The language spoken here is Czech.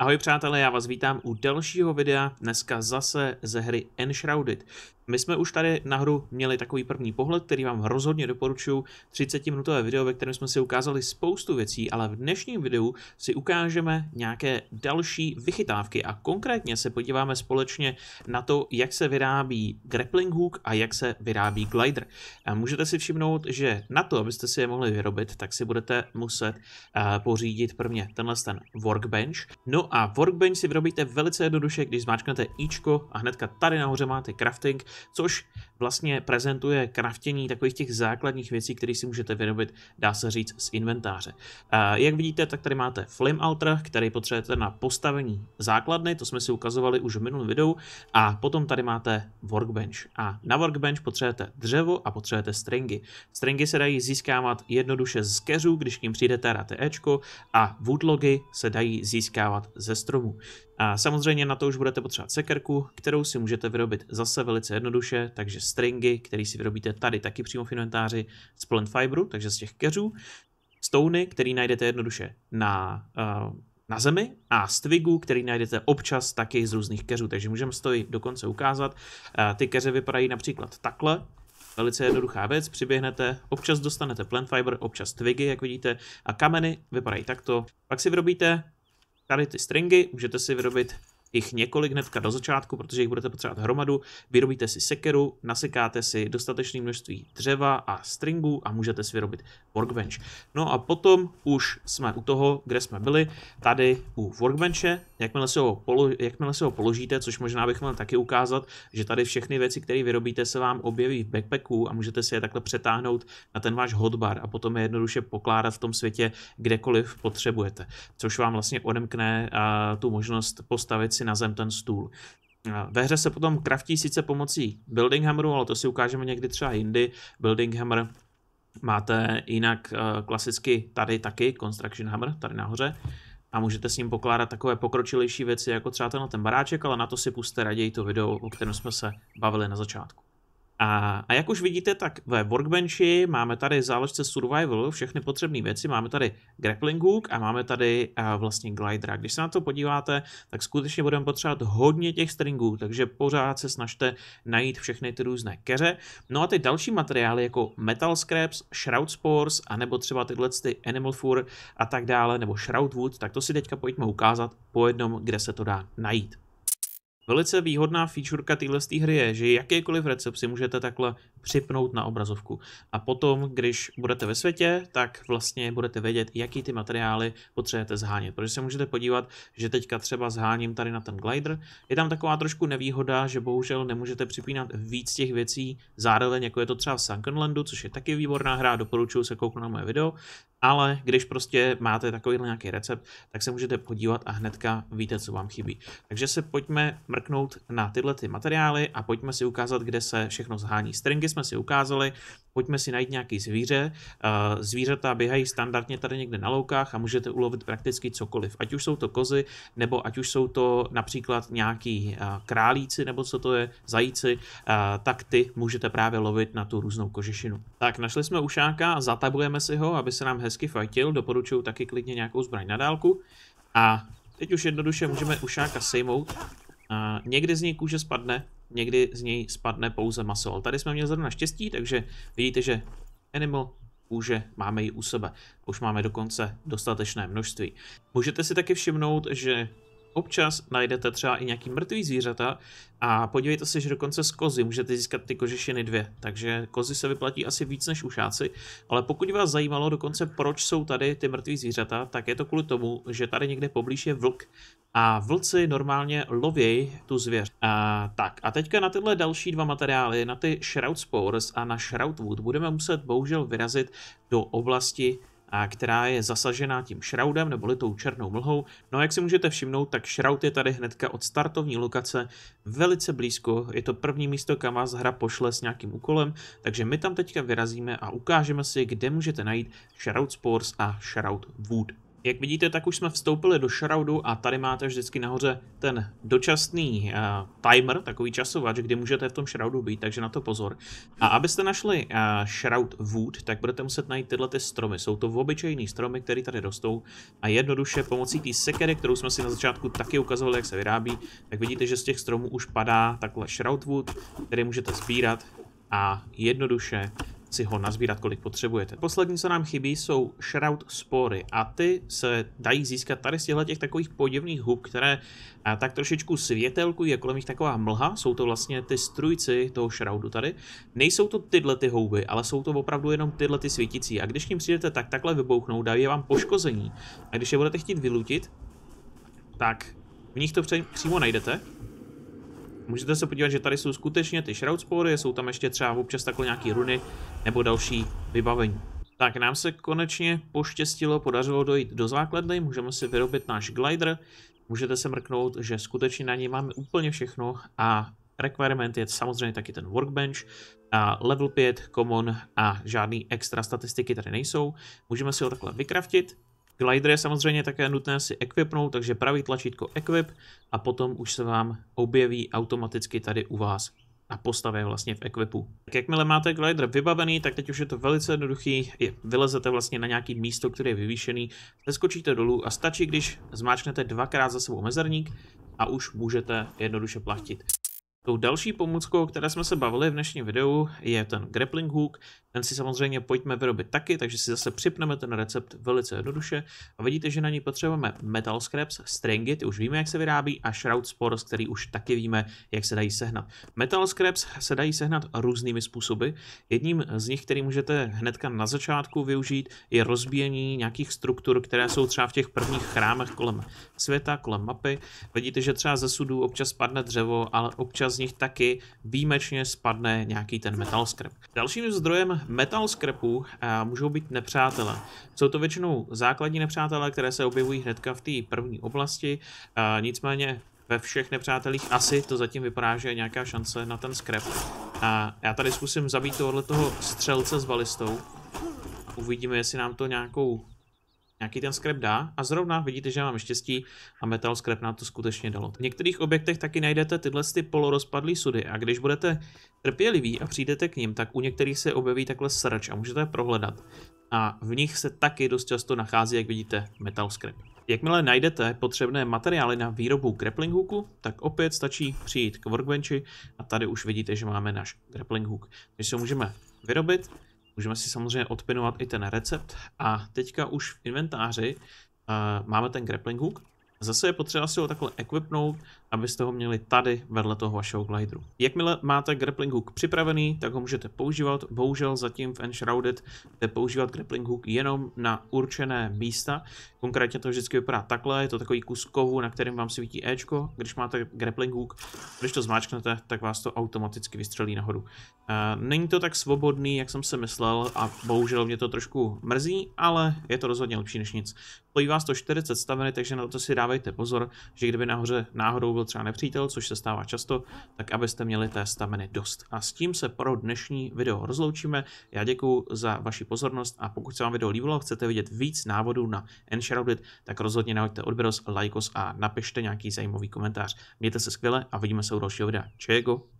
Ahoj přátelé, já vás vítám u dalšího videa, dneska zase ze hry Enshrouded. My jsme už tady na hru měli takový první pohled, který vám rozhodně doporučuji, 30 minutové video, ve kterém jsme si ukázali spoustu věcí, ale v dnešním videu si ukážeme nějaké další vychytávky a konkrétně se podíváme společně na to, jak se vyrábí grappling hook a jak se vyrábí glider. můžete si všimnout, že na to, abyste si je mohli vyrobit, tak si budete muset eh, pořídit prvně tenhle ten workbench, no a workbench si vyrobíte velice jednoduše, když zmáčknete Ičko a hnedka tady nahoře máte crafting, což vlastně prezentuje craftění takových těch základních věcí, které si můžete vyrobit, dá se říct, z inventáře. A jak vidíte, tak tady máte Flame Altar, který potřebujete na postavení základny, to jsme si ukazovali už v minulém videu, a potom tady máte workbench. A na workbench potřebujete dřevo a potřebujete stringy. Stringy se dají získávat jednoduše z keřů, když k ním přijdete dáte Ečko a woodlogy se dají získávat ze stromu. A samozřejmě na to už budete potřebovat sekerku, kterou si můžete vyrobit zase velice jednoduše, takže stringy, který si vyrobíte tady taky přímo v inventáři z plant fiberu, takže z těch keřů, stony, který najdete jednoduše na uh, na zemi a stvigu, který najdete občas taky z různých keřů, takže můžeme stojí dokonce ukázat. Eh, ty keře vypadají například takhle, Velice jednoduchá věc, přiběhnete, občas dostanete plant fiber, občas twigy, jak vidíte, a kameny vypadají takto. Pak si vyrobíte tady ty stringy, můžete si vyrobit jich několik hnedka do začátku, protože jich budete potřebovat hromadu. Vyrobíte si sekeru, nasekáte si dostatečné množství dřeva a stringů a můžete si vyrobit workbench. No a potom už jsme u toho, kde jsme byli, tady u workbenche. Jakmile si ho, polo, jakmile si ho položíte, což možná bych měl taky ukázat, že tady všechny věci, které vyrobíte, se vám objeví v backpacku a můžete si je takhle přetáhnout na ten váš hotbar a potom je jednoduše pokládat v tom světě kdekoliv potřebujete, což vám vlastně odemkne a, tu možnost postavit si na zem ten stůl. Ve hře se potom kraftí sice pomocí Building Hammeru, ale to si ukážeme někdy třeba jindy. Building Hammer máte jinak eh, klasicky tady taky, Construction Hammer, tady nahoře. A můžete s ním pokládat takové pokročilejší věci, jako třeba tenhle ten baráček, ale na to si puste raději to video, o kterém jsme se bavili na začátku. A, a jak už vidíte, tak ve workbenchi máme tady záložce survival všechny potřebné věci. Máme tady grappling hook a máme tady a vlastně glidera. Když se na to podíváte, tak skutečně budeme potřebovat hodně těch stringů, takže pořád se snažte najít všechny ty různé keře. No a ty další materiály jako metal scraps, shroud spores, anebo třeba tyhle ty animal fur a tak dále, nebo shroud wood, tak to si teďka pojďme ukázat po jednom, kde se to dá najít. Velice výhodná featureka téhle hry je, že jakýkoliv recept si můžete takhle připnout na obrazovku. A potom, když budete ve světě, tak vlastně budete vědět, jaký ty materiály potřebujete zhánět. Protože se můžete podívat, že teďka třeba zháním tady na ten glider. Je tam taková trošku nevýhoda, že bohužel nemůžete připínat víc těch věcí zároveň, jako je to třeba v Sunkenlandu, což je taky výborná hra, doporučuji se kouknout na moje video, ale když prostě máte takový nějaký recept, tak se můžete podívat a hnedka víte, co vám chybí. Takže se pojďme mrknout na tyhle ty materiály a pojďme si ukázat, kde se všechno zhání. Stringy jsme si ukázali, pojďme si najít nějaký zvíře. Eh, zvířata běhají standardně tady někde na loukách a můžete ulovit prakticky cokoliv. Ať už jsou to kozy, nebo ať už jsou to například nějaký eh, králíci, nebo co to je, zajíci, eh, tak ty můžete právě lovit na tu různou kožešinu. Tak, našli jsme ušáka, zatabujeme si ho, aby se nám hezky fajtil, doporučuju taky klidně nějakou zbraň na dálku. A teď už jednoduše můžeme ušáka sejmout Někdy z něj kůže spadne, někdy z něj spadne pouze maso. Ale tady jsme měli zrovna štěstí, takže vidíte, že animal kůže máme ji u sebe. Už máme dokonce dostatečné množství. Můžete si taky všimnout, že Občas najdete třeba i nějaký mrtvý zvířata a podívejte se, že dokonce z kozy můžete získat ty kožešiny dvě, takže kozy se vyplatí asi víc než ušáci, ale pokud vás zajímalo dokonce, proč jsou tady ty mrtvý zvířata, tak je to kvůli tomu, že tady někde poblíž je vlk a vlci normálně lovějí tu zvěř. A, tak a teďka na tyhle další dva materiály, na ty Shroud Spores a na Shroudwood, budeme muset bohužel vyrazit do oblasti která je zasažená tím šraudem nebo tou černou mlhou. No a jak si můžete všimnout, tak šraud je tady hnedka od startovní lokace velice blízko. Je to první místo, kam vás hra pošle s nějakým úkolem, takže my tam teďka vyrazíme a ukážeme si, kde můžete najít Shroud Spores a Shroud Wood. Jak vidíte, tak už jsme vstoupili do šraudu a tady máte vždycky nahoře ten dočasný uh, timer, takový časovač, kdy můžete v tom šraudu být, takže na to pozor. A abyste našli uh, shroud wood, tak budete muset najít tyhle ty stromy. Jsou to obyčejný stromy, které tady rostou a jednoduše pomocí té sekery, kterou jsme si na začátku taky ukazovali, jak se vyrábí, tak vidíte, že z těch stromů už padá takhle shroud wood, který můžete sbírat a jednoduše si ho nazbírat, kolik potřebujete. Poslední, co nám chybí, jsou shroud spory a ty se dají získat tady z těchto těch takových podivných hub, které a, eh, tak trošičku světelku jako je kolem nich taková mlha, jsou to vlastně ty strujci toho shroudu tady. Nejsou to tyhle ty houby, ale jsou to opravdu jenom tyhle ty svítící a když k ním přijdete, tak takhle vybouchnou, dají vám poškození a když je budete chtít vylutit, tak v nich to přímo najdete Můžete se podívat, že tady jsou skutečně ty shroudspory, jsou tam ještě třeba občas takhle nějaký runy nebo další vybavení. Tak nám se konečně poštěstilo, podařilo dojít do základny, můžeme si vyrobit náš glider, můžete se mrknout, že skutečně na něj máme úplně všechno a requirement je samozřejmě taky ten workbench, a level 5, common a žádný extra statistiky tady nejsou. Můžeme si ho takhle vykraftit, Glider je samozřejmě také nutné si equipnout, takže pravý tlačítko equip a potom už se vám objeví automaticky tady u vás na postavě vlastně v equipu. Tak jakmile máte glider vybavený, tak teď už je to velice jednoduchý, vylezete vlastně na nějaký místo, které je vyvýšený, zeskočíte dolů a stačí, když zmáčknete dvakrát za sebou mezerník a už můžete jednoduše plachtit. Tou další pomůckou, které jsme se bavili v dnešním videu, je ten grappling hook, ten si samozřejmě pojďme vyrobit taky, takže si zase připneme ten recept velice jednoduše. A vidíte, že na ní potřebujeme metal scraps, stringy, ty už víme, jak se vyrábí, a shroud spores, který už taky víme, jak se dají sehnat. Metal scraps se dají sehnat různými způsoby. Jedním z nich, který můžete hnedka na začátku využít, je rozbíjení nějakých struktur, které jsou třeba v těch prvních chrámech kolem světa, kolem mapy. Vidíte, že třeba ze sudů občas padne dřevo, ale občas z nich taky výjimečně spadne nějaký ten metal scrap. Dalším zdrojem metal skrepů eh, můžou být nepřátelé. Jsou to většinou základní nepřátelé, které se objevují hnedka v té první oblasti, eh, nicméně ve všech nepřátelích asi to zatím vypadá, že je nějaká šance na ten skrep. Eh, já tady zkusím zabít tohoto střelce s balistou. Uvidíme, jestli nám to nějakou nějaký ten skrep dá a zrovna vidíte, že mám štěstí a metal skrep nám to skutečně dalo. V některých objektech taky najdete tyhle ty polorozpadlý sudy a když budete trpěliví a přijdete k ním, tak u některých se objeví takhle srč a můžete je prohledat. A v nich se taky dost často nachází, jak vidíte, metal skrep. Jakmile najdete potřebné materiály na výrobu grappling hooku, tak opět stačí přijít k workbenchi a tady už vidíte, že máme náš grappling hook. Takže se můžeme vyrobit Můžeme si samozřejmě odpinovat i ten recept a teďka už v inventáři uh, máme ten grappling hook. Zase je potřeba si ho takhle equipnout abyste ho měli tady vedle toho vašeho glideru. Jakmile máte grappling hook připravený, tak ho můžete používat. Bohužel zatím v Enshrouded jde používat grappling hook jenom na určené místa. Konkrétně to vždycky vypadá takhle, je to takový kus kovu, na kterém vám svítí Ečko. Když máte grappling hook, když to zmáčknete, tak vás to automaticky vystřelí nahoru. Eh, není to tak svobodný, jak jsem se myslel a bohužel mě to trošku mrzí, ale je to rozhodně lepší než nic. Stojí vás to 40 staveny, takže na to si dávejte pozor, že kdyby nahoře náhodou byl třeba nepřítel, což se stává často, tak abyste měli té staminy dost. A s tím se pro dnešní video rozloučíme. Já děkuji za vaši pozornost a pokud se vám video líbilo, chcete vidět víc návodů na Enshrouded, tak rozhodně nahoďte odběros, lajkos a napište nějaký zajímavý komentář. Mějte se skvěle a vidíme se u dalšího videa. Čego!